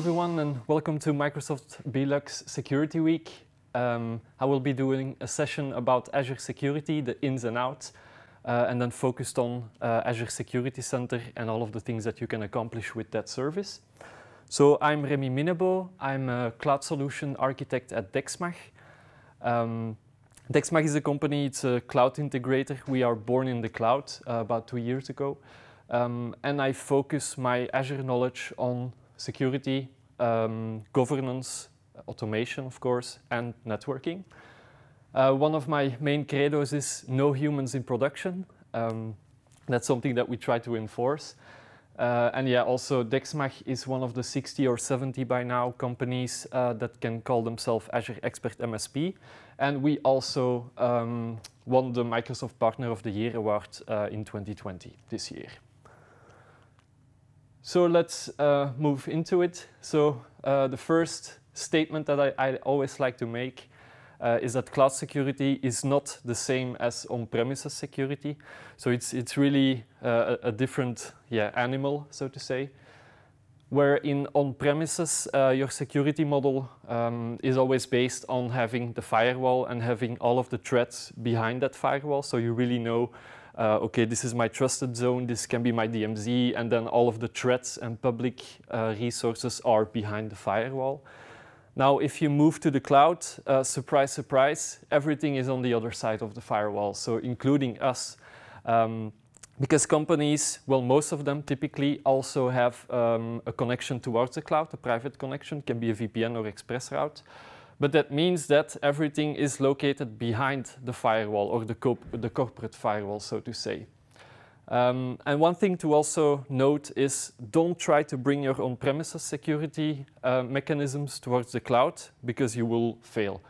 everyone, and welcome to Microsoft Belux Security Week. Um, I will be doing a session about Azure Security, the ins and outs, uh, and then focused on uh, Azure Security Center and all of the things that you can accomplish with that service. So I'm Remy Minnebo. I'm a cloud solution architect at Dexmag. Um, Dexmag is a company, it's a cloud integrator. We are born in the cloud uh, about two years ago. Um, and I focus my Azure knowledge on security, um, governance, automation, of course, and networking. Uh, one of my main credos is no humans in production. Um, that's something that we try to enforce. Uh, and yeah, also Dexmach is one of the 60 or 70 by now companies uh, that can call themselves Azure Expert MSP. And we also um, won the Microsoft Partner of the Year award uh, in 2020 this year. So let's uh, move into it. So uh, the first statement that I, I always like to make uh, is that cloud security is not the same as on-premises security. So it's, it's really uh, a, a, different yeah, animal, so to say. Where in on-premises, uh, your security model um, is always based on having the firewall and having all of the threats behind that firewall. So you really know uh, okay, this is my trusted zone, this can be my DMZ, and then all of the threats and public uh, resources are behind the firewall. Now, if you move to the cloud, uh, surprise, surprise, everything is on the other side of the firewall, so including us. Um, because companies, well, most of them typically also have um, a connection towards the cloud, a private connection, can be a VPN or express route. But that means that everything is located behind the firewall or the, co the corporate firewall, so to say. Um, and one thing to also note is don't try to bring your on-premises security uh, mechanisms towards the cloud because you will fail.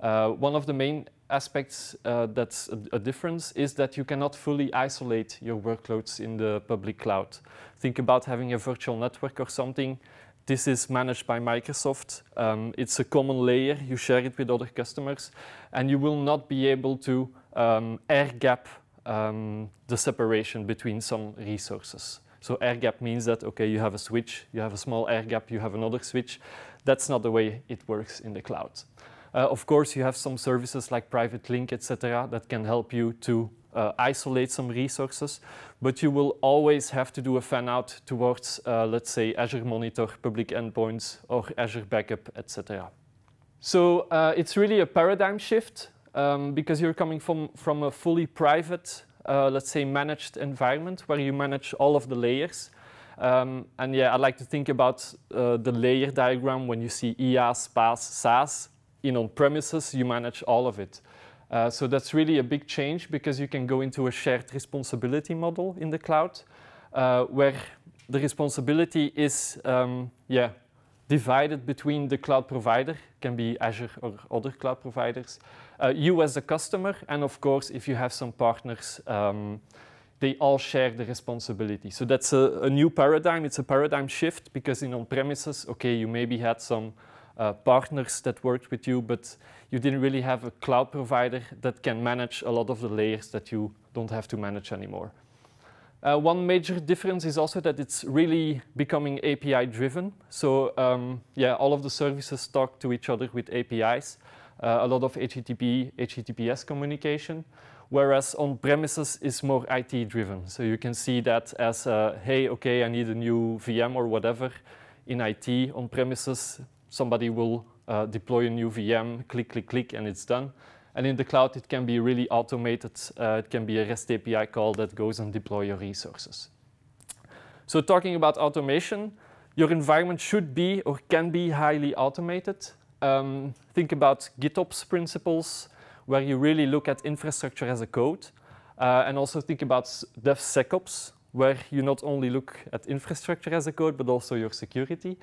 Uh, one of the main aspects uh, that's a, a, difference is that you cannot fully isolate your workloads in the public cloud. Think about having a virtual network or something this is managed by Microsoft. Um, it's a common layer. You share it with other customers, and you will not be able to um, air gap um, the separation between some resources. So air gap means that, okay, you have a switch, you have a small air gap, you have another switch. That's not the way it works in the cloud. Uh, of course, you have some services like Private Link, etc., that can help you to uh, isolate some resources, but you will always have to do a fan out towards, uh, let's say, Azure Monitor, public endpoints, or Azure Backup, etc. So uh, it's really a paradigm shift um, because you're coming from, from a fully private, uh, let's say, managed environment where you manage all of the layers. Um, and yeah, I like to think about uh, the layer diagram when you see IaaS, PaaS, SaaS. In on-premises, you manage all of it. Uh, so that's really a big change because you can go into a shared responsibility model in the cloud, uh, where the responsibility is, um, yeah, divided between the cloud provider, can be Azure or other cloud providers, uh, you as a customer, and of course, if you have some partners, um, they all share the responsibility. So that's a, a new paradigm. It's a paradigm shift because in on-premises, okay, you maybe had some uh, partners that worked with you, but you didn't really have a cloud provider that can manage a lot of the layers that you don't have to manage anymore. Uh, one major difference is also that it's really becoming API driven. So um, yeah, all of the services talk to each other with APIs, uh, a lot of HTTP, HTTPS communication, whereas on-premises is more IT driven. So you can see that as, uh, hey, okay, I need a new VM or whatever. In IT, on-premises, somebody will uh, deploy a new VM, click, click, click, and it's done. And in the cloud, it can be really automated. Uh, it can be a REST API call that goes and deploy your resources. So talking about automation, your environment should be or can be highly automated. Um, think about GitOps principles, where you really look at infrastructure as a code. Uh, and also think about DevSecOps, where you not only look at infrastructure as a code, but also your security.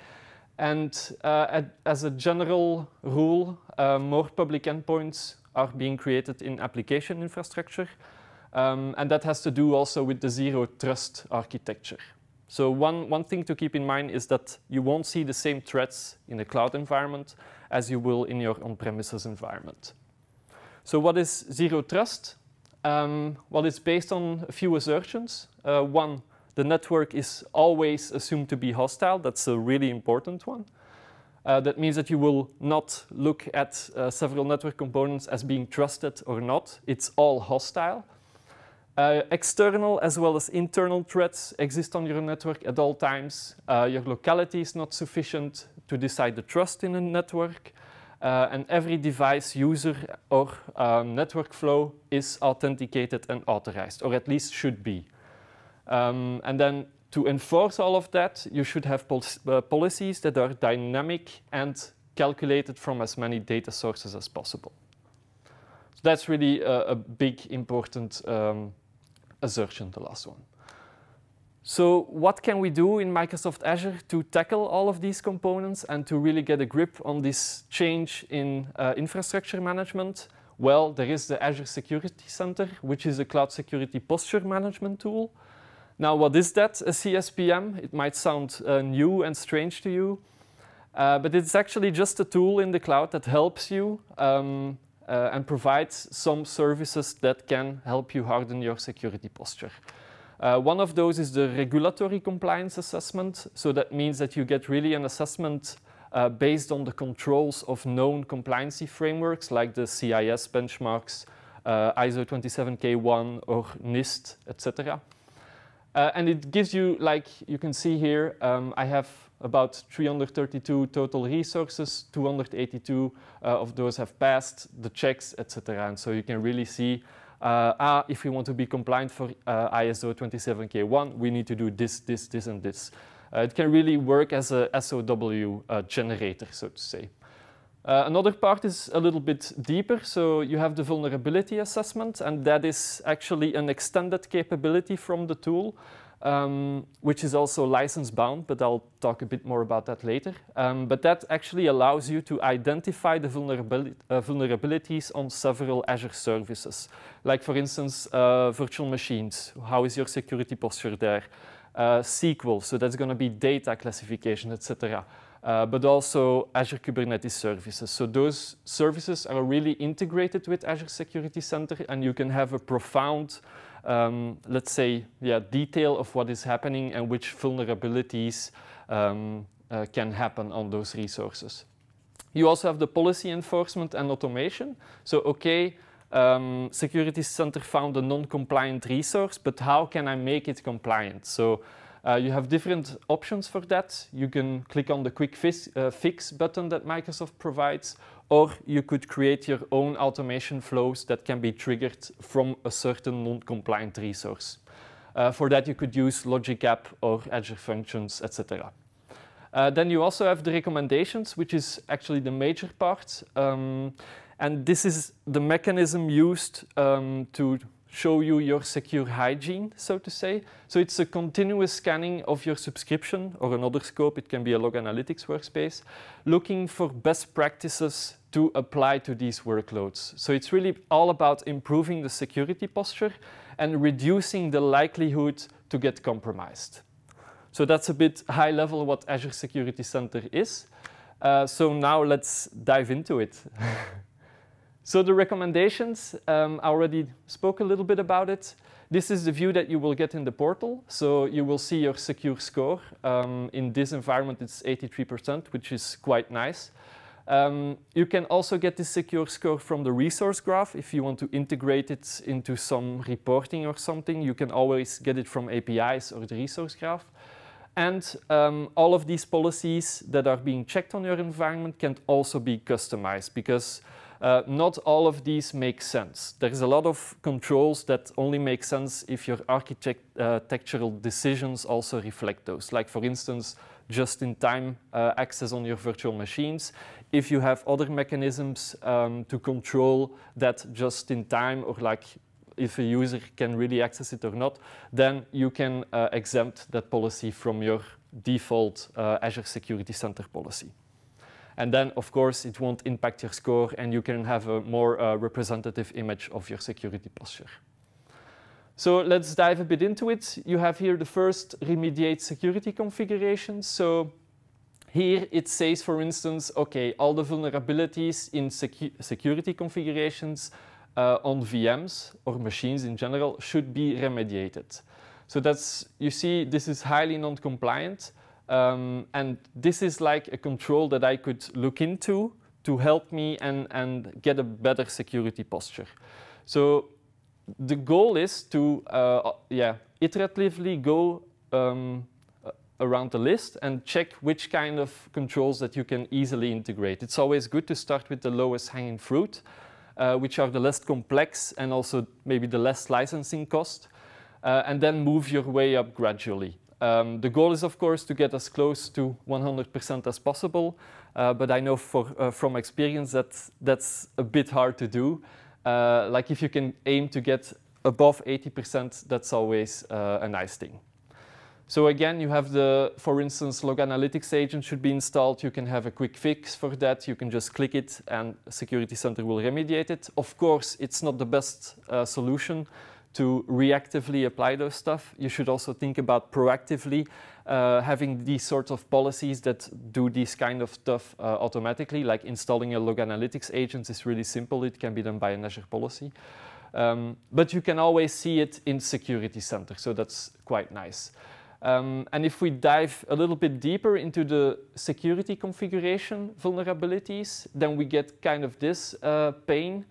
And uh, as a general rule, uh, more public endpoints are being created in application infrastructure. Um, and that has to do also with the zero trust architecture. So one, one thing to keep in mind is that you won't see the same threats in a cloud environment as you will in your on-premises environment. So what is zero trust? Um, well, it's based on a few assertions. Uh, one, the network is always assumed to be hostile. That's a really important one. Uh, that means that you will not look at uh, several network components as being trusted or not. It's all hostile. Uh, external as well as internal threats exist on your network at all times. Uh, your locality is not sufficient to decide the trust in a network. Uh, and every device, user, or um, network flow is authenticated and authorized, or at least should be. Um, and then to enforce all of that, you should have pol uh, policies that are dynamic and calculated from as many data sources as possible. So that's really a, a big, important um, assertion, the last one. So what can we do in Microsoft Azure to tackle all of these components and to really get a grip on this change in uh, infrastructure management? Well, there is the Azure Security Center, which is a cloud security posture management tool. Now, what is that, a CSPM? It might sound uh, new and strange to you, uh, but it's actually just a tool in the cloud that helps you um, uh, and provides some services that can help you harden your security posture. Uh, one of those is the regulatory compliance assessment. So that means that you get really an assessment uh, based on the controls of known compliancy frameworks like the CIS benchmarks, uh, ISO 27K1 or NIST, etc. Uh, and it gives you, like you can see here, um, I have about 332 total resources, 282 uh, of those have passed the checks, etc. And so you can really see, uh, ah, if we want to be compliant for uh, ISO 27K1, we need to do this, this, this, and this. Uh, it can really work as a SOW uh, generator, so to say. Uh, another part is a little bit deeper. So you have the vulnerability assessment, and that is actually an extended capability from the tool, um, which is also license bound, but I'll talk a bit more about that later. Um, but that actually allows you to identify the uh, vulnerabilities on several Azure services. Like for instance, uh, virtual machines. How is your security posture there? Uh, SQL, so that's going to be data classification, etc. cetera uh, but also Azure Kubernetes services. So those services are really integrated with Azure Security Center, and you can have a profound, um, let's say, yeah, detail of what is happening and which vulnerabilities um, uh, can happen on those resources. You also have the policy enforcement and automation. So, okay, um, Security Center found a non-compliant resource, but how can I make it compliant? So uh, you have different options for that. You can click on the quick fix, uh, fix button that Microsoft provides, or you could create your own automation flows that can be triggered from a certain non-compliant resource. Uh, for that, you could use Logic App or Azure Functions, etc. Uh, then you also have the recommendations, which is actually the major part. Um, and this is the mechanism used um, to show you your secure hygiene, so to say. So it's a continuous scanning of your subscription or another scope. It can be a log analytics workspace, looking for best practices to apply to these workloads. So it's really all about improving the security posture and reducing the likelihood to get compromised. So that's a bit high level what Azure Security Center is. Uh, so now let's dive into it. So the recommendations, um, I already spoke a little bit about it. This is the view that you will get in the portal. So you will see your secure score. Um, in this environment, it's 83%, which is quite nice. Um, you can also get this secure score from the resource graph. If you want to integrate it into some reporting or something, you can always get it from APIs or the resource graph. And um, all of these policies that are being checked on your environment can also be customized because uh, not all of these make sense. There's a lot of controls that only make sense if your uh, architectural decisions also reflect those. Like for instance, just-in-time uh, access on your virtual machines. If you have other mechanisms um, to control that just-in-time or like if a user can really access it or not, then you can uh, exempt that policy from your default uh, Azure Security Center policy. And then, of course, it won't impact your score and you can have a more uh, representative image of your security posture. So let's dive a bit into it. You have here the first remediate security configuration. So here it says, for instance, OK, all the vulnerabilities in secu security configurations uh, on VMs or machines in general should be remediated. So that's, you see, this is highly non-compliant. Um, and this is like a control that I could look into to help me and, and get a better security posture. So the goal is to uh, yeah iteratively go um, around the list and check which kind of controls that you can easily integrate. It's always good to start with the lowest hanging fruit, uh, which are the less complex and also maybe the less licensing cost, uh, and then move your way up gradually. Um, the goal is, of course, to get as close to 100% as possible, uh, but I know for, uh, from experience that that's a bit hard to do. Uh, like if you can aim to get above 80%, that's always uh, a nice thing. So again, you have the, for instance, log analytics agent should be installed. You can have a quick fix for that. You can just click it and Security Center will remediate it. Of course, it's not the best uh, solution, to reactively apply those stuff. You should also think about proactively uh, having these sorts of policies that do this kind of stuff uh, automatically, like installing a log analytics agent is really simple. It can be done by an Azure policy. Um, but you can always see it in Security Center, so that's quite nice. Um, and if we dive a little bit deeper into the security configuration vulnerabilities, then we get kind of this uh, pane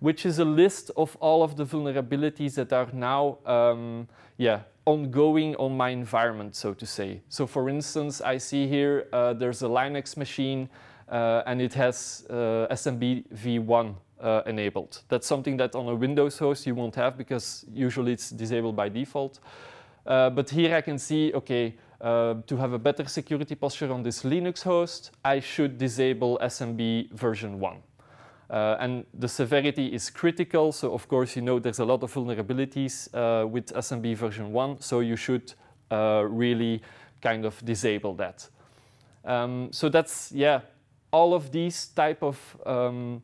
which is a list of all of the vulnerabilities that are now um, yeah, ongoing on my environment, so to say. So for instance, I see here uh, there's a Linux machine uh, and it has uh, SMB v1 uh, enabled. That's something that on a Windows host you won't have because usually it's disabled by default. Uh, but here I can see, okay, uh, to have a better security posture on this Linux host, I should disable SMB version 1. Uh, and the severity is critical. So of course, you know, there's a lot of vulnerabilities uh, with SMB version one. So you should uh, really kind of disable that. Um, so that's, yeah, all of these type of um,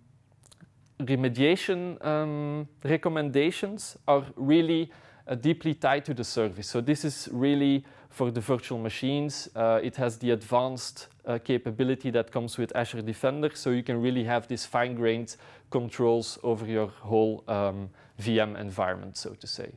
remediation um, recommendations are really uh, deeply tied to the service. So this is really for the virtual machines. Uh, it has the advanced uh, capability that comes with Azure Defender. So you can really have these fine-grained controls over your whole um, VM environment, so to say.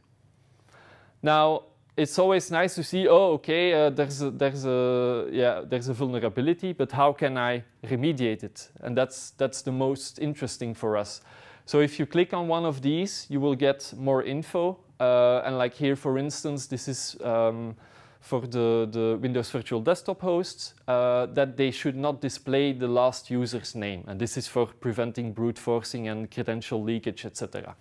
Now, it's always nice to see, oh, okay, uh, there's, a, there's, a, yeah, there's a vulnerability, but how can I remediate it? And that's, that's the most interesting for us. So if you click on one of these, you will get more info. Uh, and like here, for instance, this is um, for the, the Windows Virtual Desktop hosts uh, that they should not display the last user's name. And this is for preventing brute forcing and credential leakage, etc.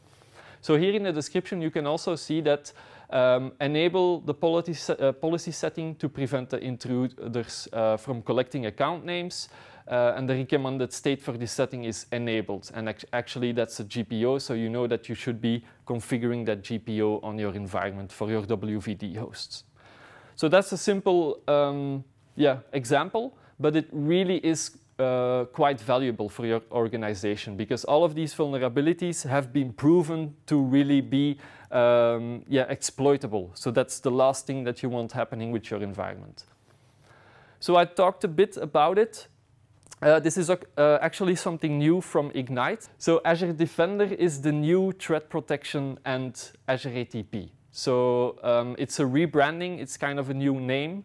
So here in the description, you can also see that um, enable the policy, se uh, policy, setting to prevent the intruders uh, from collecting account names. Uh, and the recommended state for this setting is enabled. And actually, that's a GPO, so you know that you should be configuring that GPO on your environment for your WVD hosts. So that's a simple um, yeah, example, but it really is uh, quite valuable for your organization because all of these vulnerabilities have been proven to really be um, yeah, exploitable. So that's the last thing that you want happening with your environment. So I talked a bit about it. Uh, this is uh, actually something new from Ignite. So Azure Defender is the new threat protection and Azure ATP. So um, it's a rebranding, it's kind of a new name,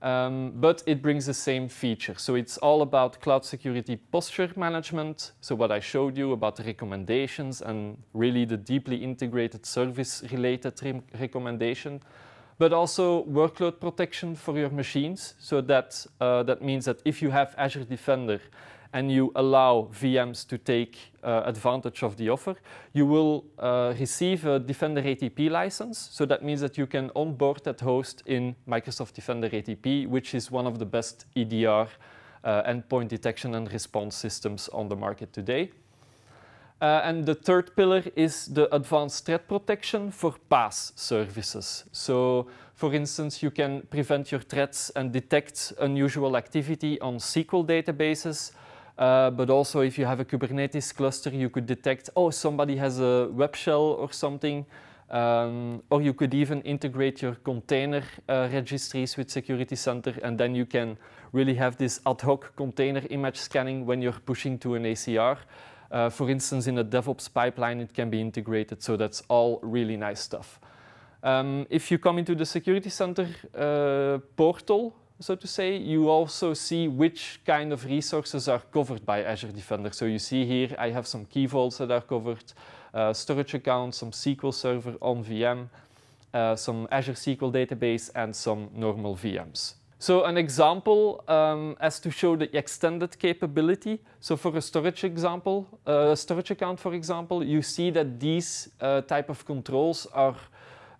um, but it brings the same feature. So it's all about cloud security posture management. So what I showed you about the recommendations and really the deeply integrated service-related re recommendation, but also workload protection for your machines. So that, uh, that means that if you have Azure Defender and you allow VMs to take uh, advantage of the offer, you will uh, receive a Defender ATP license. So that means that you can onboard that host in Microsoft Defender ATP, which is one of the best EDR uh, endpoint detection and response systems on the market today. Uh, and the third pillar is the advanced threat protection for PaaS services. So, for instance, you can prevent your threats and detect unusual activity on SQL databases uh, but also if you have a Kubernetes cluster, you could detect, oh, somebody has a web shell or something. Um, or you could even integrate your container uh, registries with Security Center, and then you can really have this ad hoc container image scanning when you're pushing to an ACR. Uh, for instance, in a DevOps pipeline, it can be integrated, so that's all really nice stuff. Um, if you come into the Security Center uh, portal, so to say, you also see which kind of resources are covered by Azure Defender. So you see here, I have some key vaults that are covered, uh, storage accounts, some SQL Server on VM, uh, some Azure SQL database, and some normal VMs. So an example um, as to show the extended capability. So for a storage example, uh, storage account, for example, you see that these uh, type of controls are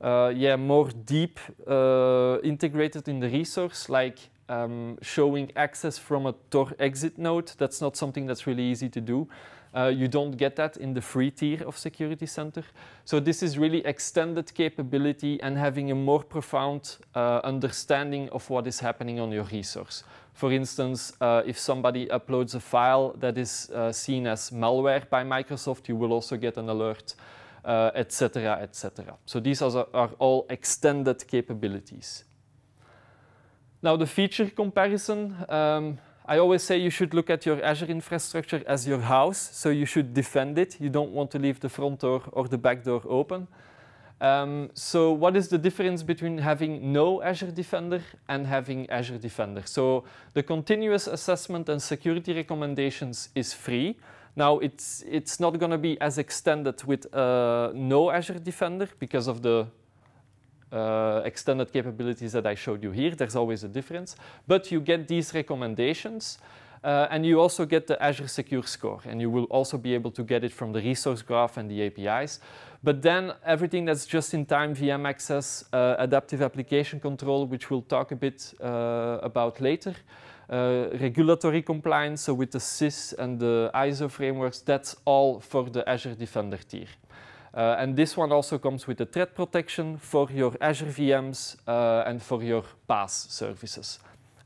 uh, yeah, more deep uh, integrated in the resource, like um, showing access from a Tor exit node. That's not something that's really easy to do. Uh, you don't get that in the free tier of Security Center. So this is really extended capability and having a more profound uh, understanding of what is happening on your resource. For instance, uh, if somebody uploads a file that is uh, seen as malware by Microsoft, you will also get an alert uh, etc., etc. So these are, are all extended capabilities. Now the feature comparison, um, I always say you should look at your Azure infrastructure as your house, so you should defend it. You don't want to leave the front door or the back door open. Um, so what is the difference between having no Azure Defender and having Azure Defender? So the continuous assessment and security recommendations is free. Now, it's, it's not going to be as extended with uh, no Azure Defender because of the uh, extended capabilities that I showed you here. There's always a difference. But you get these recommendations. Uh, and you also get the Azure Secure Score, and you will also be able to get it from the resource graph and the APIs. But then everything that's just in time VM access, uh, adaptive application control, which we'll talk a bit uh, about later, uh, regulatory compliance, so with the CIS and the ISO frameworks, that's all for the Azure Defender tier. Uh, and this one also comes with the threat protection for your Azure VMs uh, and for your PaaS services.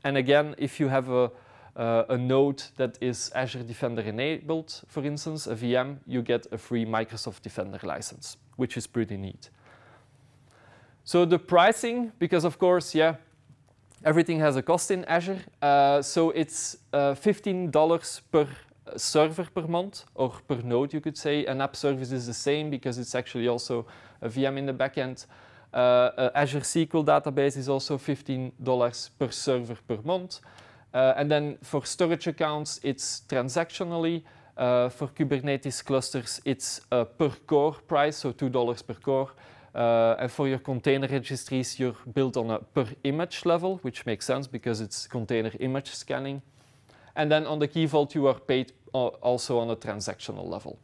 And again, if you have a, uh, a node that is Azure Defender enabled, for instance, a VM, you get a free Microsoft Defender license, which is pretty neat. So the pricing, because of course, yeah, everything has a cost in Azure. Uh, so it's uh, $15 per uh, server per month or per node, you could say. An app service is the same because it's actually also a VM in the backend. Uh, uh Azure SQL database is also $15 per server per month. Uh, and then for storage accounts, it's transactionally. for Kubernetes clusters, it's per core price, so $2 per core. Uh, and for your container registries, you're built on a per image level, which makes sense because it's container image scanning. And then on the key vault, you are paid uh, also on a transactional level.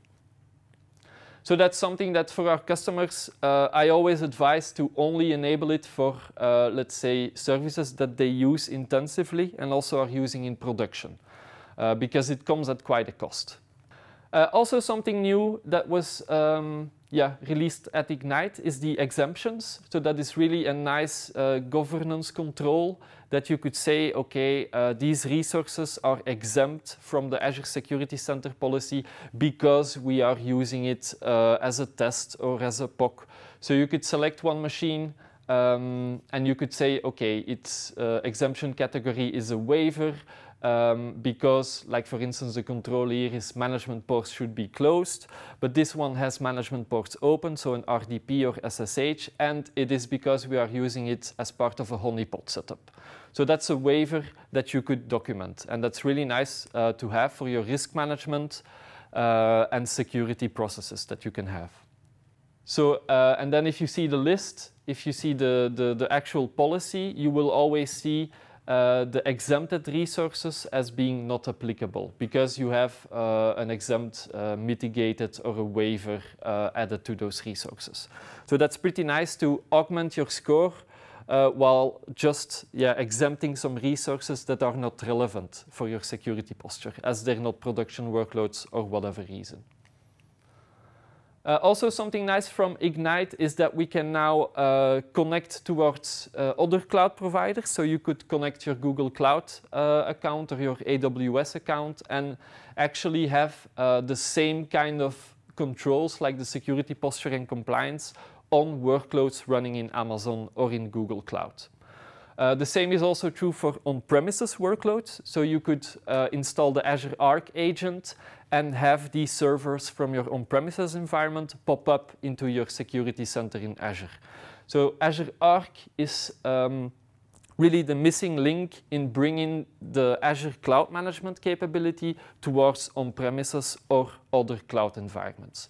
So that's something that for our customers, uh, I always advise to only enable it for, uh, let's say, services that they use intensively and also are using in production, uh, because it comes at quite a cost. Uh, also something new that was um, yeah, released at Ignite is the exemptions. So that is really a nice uh, governance control that you could say, okay, uh, these resources are exempt from the Azure Security Center policy because we are using it uh, as a test or as a POC. So you could select one machine um, and you could say, okay, its uh, exemption category is a waiver um, because, like for instance, the control here is management ports should be closed, but this one has management ports open, so an RDP or SSH, and it is because we are using it as part of a honeypot setup. So that's a waiver that you could document, and that's really nice uh, to have for your risk management uh, and security processes that you can have. So, uh, and then if you see the list, if you see the, the, the actual policy, you will always see uh, the exempted resources as being not applicable because you have uh, an exempt uh, mitigated or a waiver uh, added to those resources. So that's pretty nice to augment your score uh, while just yeah, exempting some resources that are not relevant for your security posture as they're not production workloads or whatever reason. Uh, also something nice from Ignite is that we can now uh, connect towards uh, other cloud providers. So you could connect your Google Cloud uh, account or your AWS account and actually have uh, the same kind of controls like the security posture and compliance on workloads running in Amazon or in Google Cloud. Uh, the same is also true for on-premises workloads. So you could uh, install the Azure Arc agent and have these servers from your on-premises environment pop up into your security center in Azure. So Azure Arc is um, really the missing link in bringing the Azure cloud management capability towards on-premises or other cloud environments.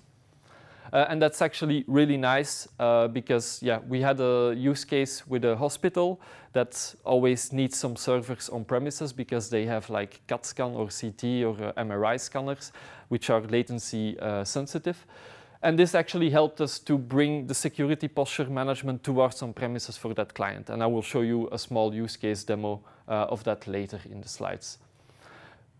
Uh, and that's actually really nice uh, because yeah, we had a use case with a hospital that always needs some servers on premises because they have like CAT scan or CT or uh, MRI scanners, which are latency uh, sensitive. And this actually helped us to bring the security posture management towards on premises for that client. And I will show you a small use case demo uh, of that later in the slides.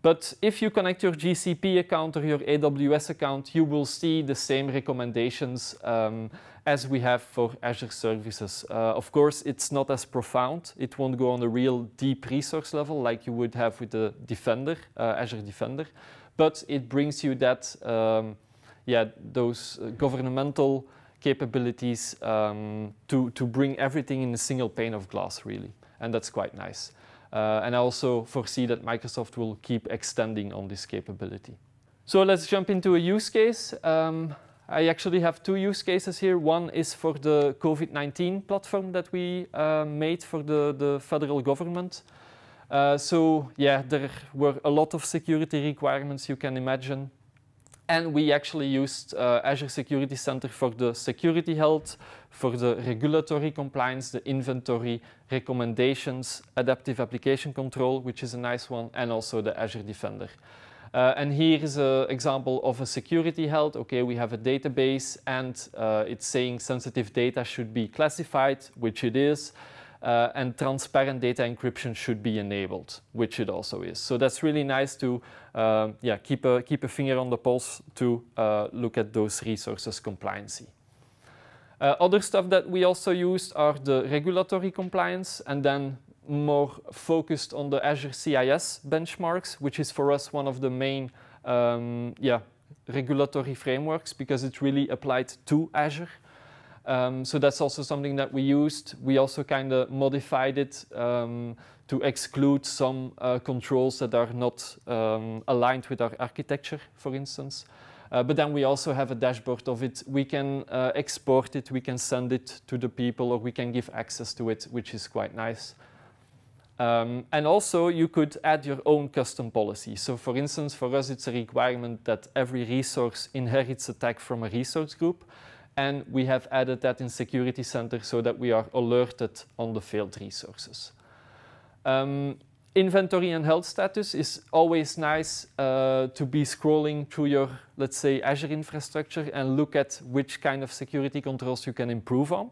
But if you connect your GCP account or your AWS account, you will see the same recommendations um, as we have for Azure services. Uh, of course, it's not as profound. It won't go on a real deep resource level like you would have with the Defender, uh, Azure Defender. But it brings you that, um, yeah, those uh, governmental capabilities um, to, to bring everything in a single pane of glass, really. And that's quite nice. Uh, and I also foresee that Microsoft will keep extending on this capability. So let's jump into a use case. Um, I actually have two use cases here. One is for the COVID-19 platform that we uh, made for the, the federal government. Uh, so yeah, there were a lot of security requirements you can imagine. And we actually used uh, Azure Security Center for the security health, for the regulatory compliance, the inventory, recommendations, adaptive application control, which is a nice one, and also the Azure Defender. Uh, and here is an example of a security health. Okay, we have a database and uh, it's saying sensitive data should be classified, which it is. Uh, and transparent data encryption should be enabled, which it also is. So that's really nice to um, yeah, keep a, keep a finger on the pulse to uh, look at those resources compliancy. Uh, other stuff that we also used are the regulatory compliance and then more focused on the Azure CIS benchmarks, which is for us one of the main um, yeah, regulatory frameworks because it's really applied to Azure. Um, so that's also something that we used. We also kind of modified it um, to exclude some uh, controls that are not um, aligned with our architecture, for instance. Uh, but then we also have a dashboard of it. We can uh, export it, we can send it to the people, or we can give access to it, which is quite nice. Um, and also, you could add your own custom policy. So for instance, for us, it's a requirement that every resource inherits a tag from a resource group. And we have added that in Security Center so that we are alerted on the failed resources. Um, inventory and health status is always nice uh, to be scrolling through your, let's say, Azure infrastructure and look at which kind of security controls you can improve on.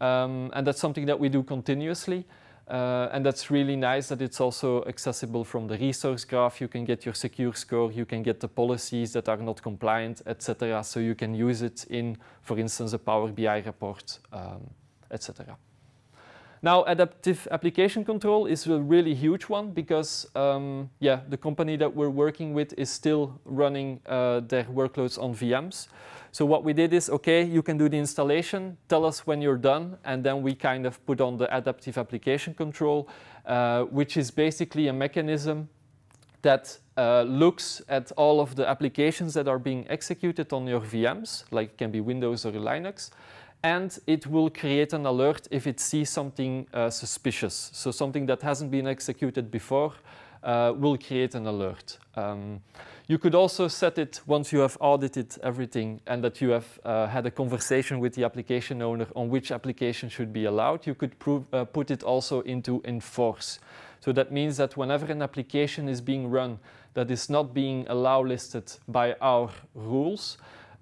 Um, and that's something that we do continuously. Uh, and that's really nice that it's also accessible from the resource graph. You can get your secure score, you can get the policies that are not compliant, etc. So you can use it in, for instance, a Power BI report, um, etc. Now, adaptive application control is a really huge one because, um, yeah, the company that we're working with is still running uh, their workloads on VMs. So what we did is, okay, you can do the installation, tell us when you're done, and then we kind of put on the adaptive application control, uh, which is basically a mechanism that uh, looks at all of the applications that are being executed on your VMs, like it can be Windows or Linux, and it will create an alert if it sees something uh, suspicious. So something that hasn't been executed before uh, will create an alert. Um, you could also set it once you have audited everything and that you have uh, had a conversation with the application owner on which application should be allowed. You could prove, uh, put it also into enforce. So that means that whenever an application is being run that is not being allow listed by our rules,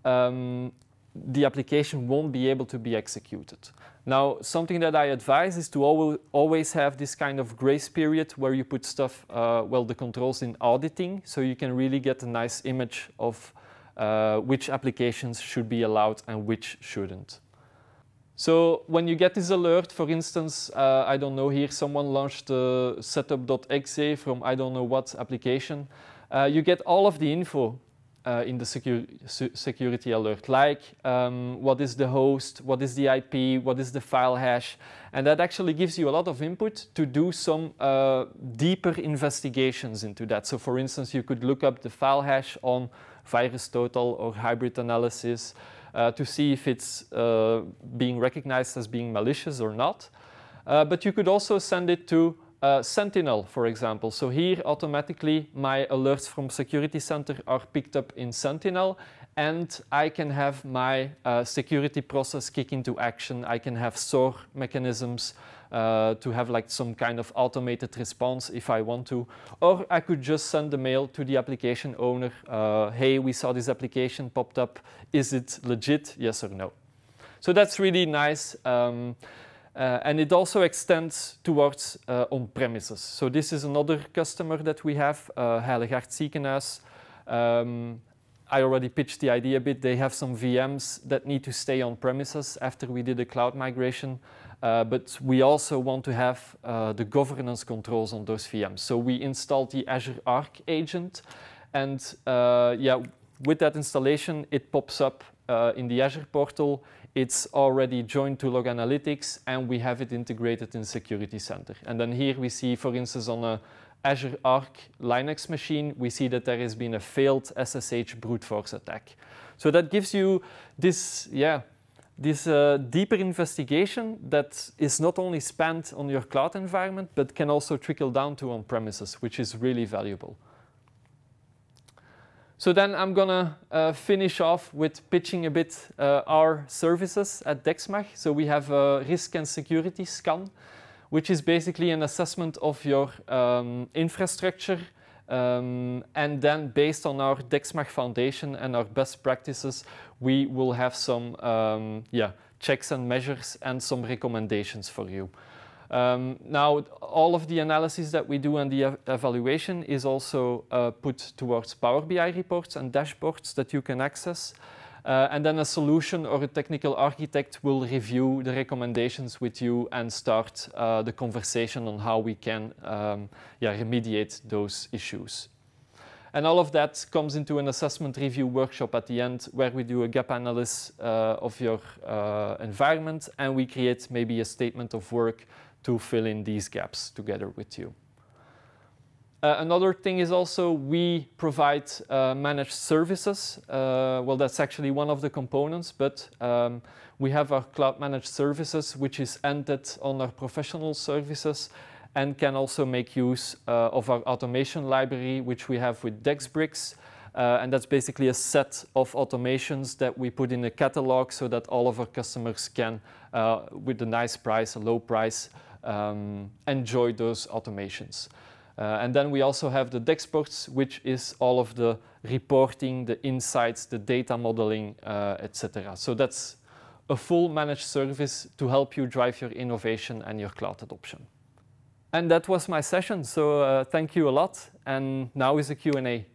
um, the application won't be able to be executed. Now, something that I advise is to always have this kind of grace period where you put stuff, uh, well, the controls in auditing, so you can really get a nice image of uh, which applications should be allowed and which shouldn't. So when you get this alert, for instance, uh, I don't know, here someone launched the setup.exe from I don't know what application, uh, you get all of the info uh, in the secu security alert, like um, what is the host, what is the IP, what is the file hash. And that actually gives you a lot of input to do some uh, deeper investigations into that. So for instance, you could look up the file hash on VirusTotal or hybrid analysis uh, to see if it's uh, being recognized as being malicious or not. Uh, but you could also send it to uh, Sentinel, for example. So here, automatically, my alerts from Security Center are picked up in Sentinel, and I can have my uh, security process kick into action. I can have SOAR mechanisms uh, to have like some kind of automated response if I want to. Or I could just send a mail to the application owner, uh, hey, we saw this application popped up. Is it legit? Yes or no? So that's really nice. Um, uh, and it also extends towards uh, on-premises. So this is another customer that we have, uh, Heilig Ziekenhuis. Um, I already pitched the idea a bit. They have some VMs that need to stay on premises after we did a cloud migration. Uh, but we also want to have uh, the governance controls on those VMs. So we installed the Azure Arc agent. And uh, yeah, with that installation, it pops up uh, in the Azure portal, it's already joined to Log Analytics and we have it integrated in Security Center. And then here we see, for instance, on a Azure Arc Linux machine, we see that there has been a failed SSH brute force attack. So that gives you this, yeah, this uh, deeper investigation that is not only spent on your cloud environment, but can also trickle down to on-premises, which is really valuable. So then I'm gonna uh, finish off with pitching a bit uh, our services at Dexmag. So we have a risk and security scan, which is basically an assessment of your um, infrastructure. Um, and then based on our Dexmag foundation and our best practices, we will have some um, yeah, checks and measures and some recommendations for you. Um, now, all of the analysis that we do and the evaluation is also uh, put towards Power BI reports and dashboards that you can access. Uh, and then a solution or a technical architect will review the recommendations with you and start uh, the conversation on how we can um, yeah, remediate those issues. And all of that comes into an assessment review workshop at the end where we do a gap analysis uh, of your uh, environment and we create maybe a statement of work to fill in these gaps together with you. Uh, another thing is also we provide uh, managed services. Uh, well, that's actually one of the components, but um, we have our cloud managed services, which is ended on our professional services and can also make use uh, of our automation library, which we have with DexBricks. Uh, and that's basically a set of automations that we put in a catalog so that all of our customers can, uh, with a nice price, a low price, um, enjoy those automations. Uh, and then we also have the Dexports, which is all of the reporting, the insights, the data modeling, uh, etc. So that's a full managed service to help you drive your innovation and your cloud adoption. And that was my session, so uh, thank you a lot. And now is the Q&A.